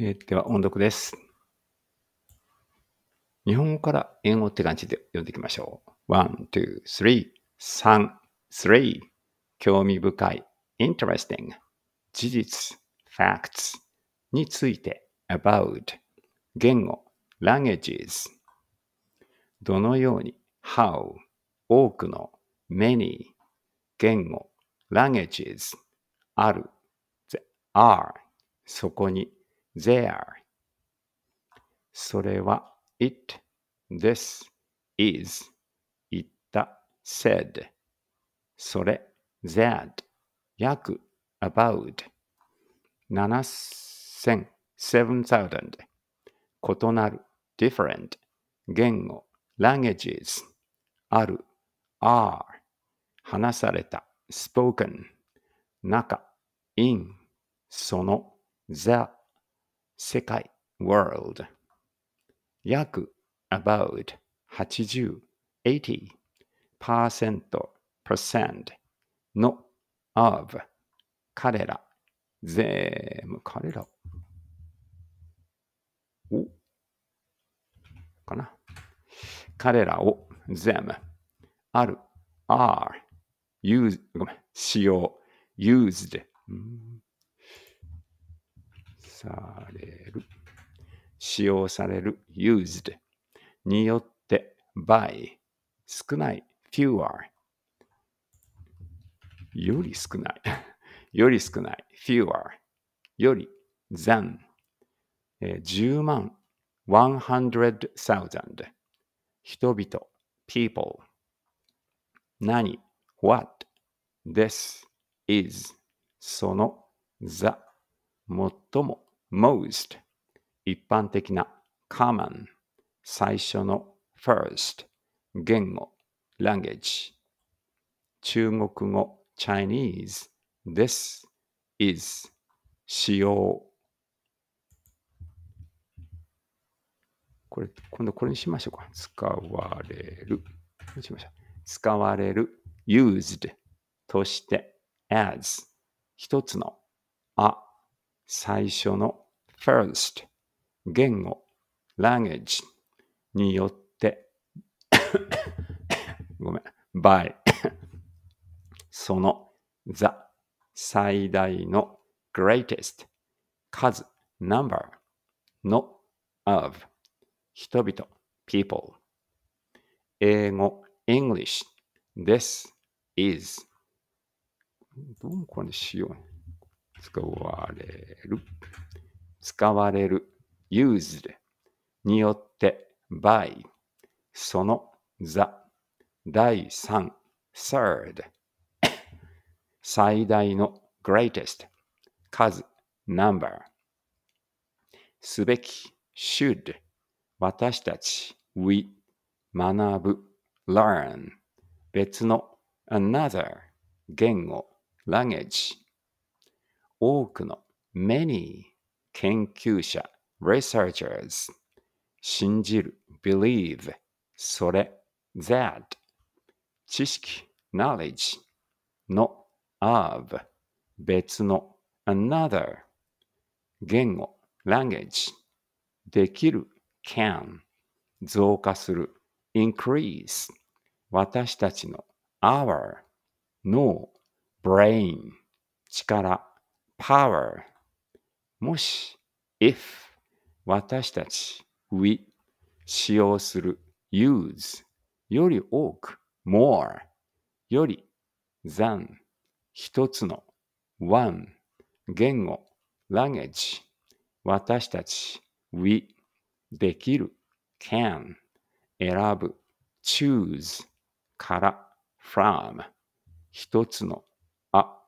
えー、では、音読です。日本語から英語って感じで読んでいきましょう。one, two, three, 3, three. 興味深い interesting 事実 facts について about 言語 languages どのように how 多くの many 言語 languages ある the are そこに there それは it, this, is 言った said それ that 約 about 7000 7000異なる different 言語 languages ある are 話された spoken 中 in その the 世界 world 約 about 80 80% percent の of 彼ら全部彼らをかな彼らを全部ある are use ごめん使用 used、される。使用される used によって by 少ない fewer より少ないより少ない fewer より than 10万100,000人々 people 何 what this is その the 最も most 一般的な common 最初の first 言語 language 中国語 Chinese this is 使用これ、今度これにしましょうか。使われる。しましょう使われる used として as 一つのあ最初の first 言語 language によってごめん by その the 最大の greatest 数 number の of 人々 people 英語 English this is どうこれしよう使われる使われる used によって by その the 第三、third 最大の greatest 数 number すべき should 私たち we 学ぶ learn 別の another 言語 language 多くの many 研究者 researchers 信じる believe それ that 知識 knowledge の of 別の another 言語 language できる can 増加する increase 私たちの our 脳 brain 力 power もし、if、私たち、we、使用する、use、より多く、more、より、than、一つの、one、言語、language、私たち、we、できる、can、選ぶ、choose、から、from、一つの、あ、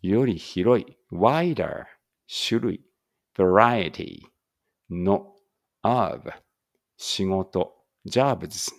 より広い、wider、種類 variety の of 仕事 jobs